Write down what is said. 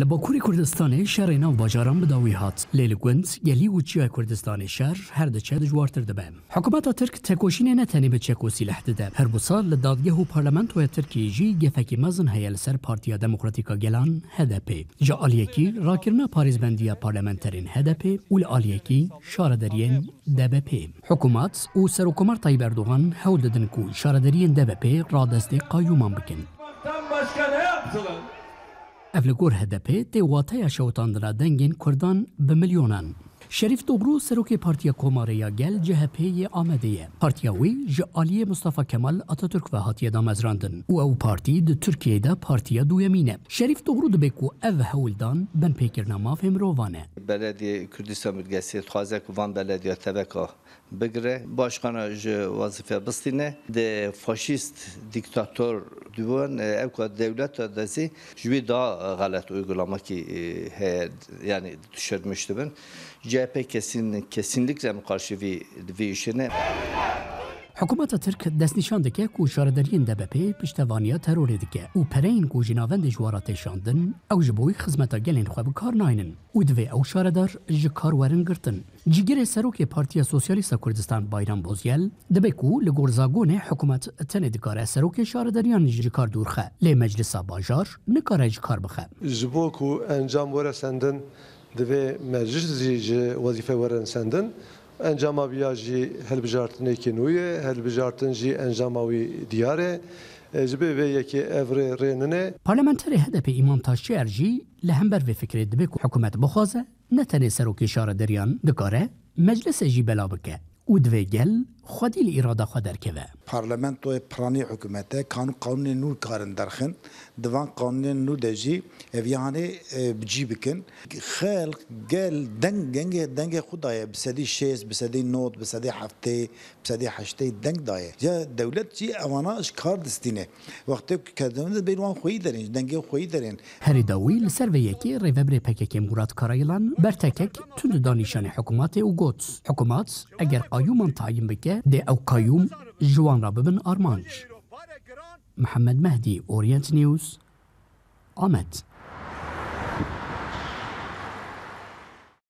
لباکوری باکووری کوردستانی شەڕێ ناو باجاران بداوی هات لیل گوند یلی و یەلی وچیای کوردستانی شەر هەر دەچێت دژوارتر دەبێن حکوومەتە ترک تێکۆشینە نەتەنی بە چێکۆسی لەحددە هەر ده هر لە لدادگه و پارلمنتۆە ترکیژی گەفەکی مەزن هەیە لەسەر پارتیا دموکراتیکا گەلان هەدەپێ جا ئالیەکی ڕاکردنا پارێزبندیە پارلمەنتەرین هەدەپێ و لە ئالیەکی شارەدەریێن دەبەپێ حکوومەت و سەرکۆمەر تایبەردوغان هەود دەدن و شارەدەریێن دەبەپێ ڕادەستی قایومان بکن. Başka ne yaptılar? Ev li gor HDP tê wateya şewitandina dengên Kurdan bi milyonan. Şerîf Dobro serokê Partiya Komarê ya gel CHPyê Amedê Partiya wî ji aliyê Mustafa Kemal Atatürk ve hatiye da mezrandin û ew partî di Tirkiye de partiya duyemîn e. Şerîf Dobro dibe ku ev hewildan ben pêkirina mafê mirovan e. Belediye Kürdistan bölgesê dixwaze ku van belediya teveka bigire başkana ji vazife bistîne de faşîst diktator دوان اوکا دولت دزی جوی daha غلط uygulama ki e, he, yani düşürmüştü ben. CHP kesin, kesinlikle karşı bir, bir işine. حکومەتە ترک دەستنیشان دەکە و شارەدەریان دەبەپێ پشتەوانیا تەرۆێ دکە و پەرین و ژناوەندی ژوارە تێشاندن ئەو ji بۆی خزمەتە gelên xwe bikar nayinin û divê ew şaredar ji kar werin girtin. Cigirê serokê Partiya Sosyalîsta Kurdistan Bayram Bozyel dibe ku li gorzagonê hikumet tenê dikare serokê şarederiyan ji kar dûrxe lê meclisa bajar nikare ji kar bixe. Ji bo ku encam were sendin divê meclis jî ji wezîfe werin sendin, انجام بیا جی هلبجارتنه که نویه هلبجارتن جی انجام وی دیاره جبه وی یکی افر ریننه پارلمانتری هدف امام تاشی ارجی لهم بر وی فکر دبه که حکومت بخوازه نه تنه سروکی شار دریان دکاره مجلس جی بلا بکه او دوی گل خودی لی اراده خود پارلمان توی پرانی حکومته کان قانون نو کارن درخن دوان قانون نو دجی اویانه اه، بجی بکن خیل گل دنگ دنگ دنگ خدای بسدی شیز بسدی نوت بسدی هفته بسدی هشته دنگ دایه یا دولت چی اوانا اشکار دستینه وقتی که دولت بیروان خویی درین دنگ خویی درین هر داوی لسر و یکی ریوبر پکک مراد کارایلان برتکک تند دانیشان حکومت و گوت حکومت اگر قیومان تایم بکه دي او قيوم جوان راب بن ارمانج محمد مهدي اورينت نيوز امت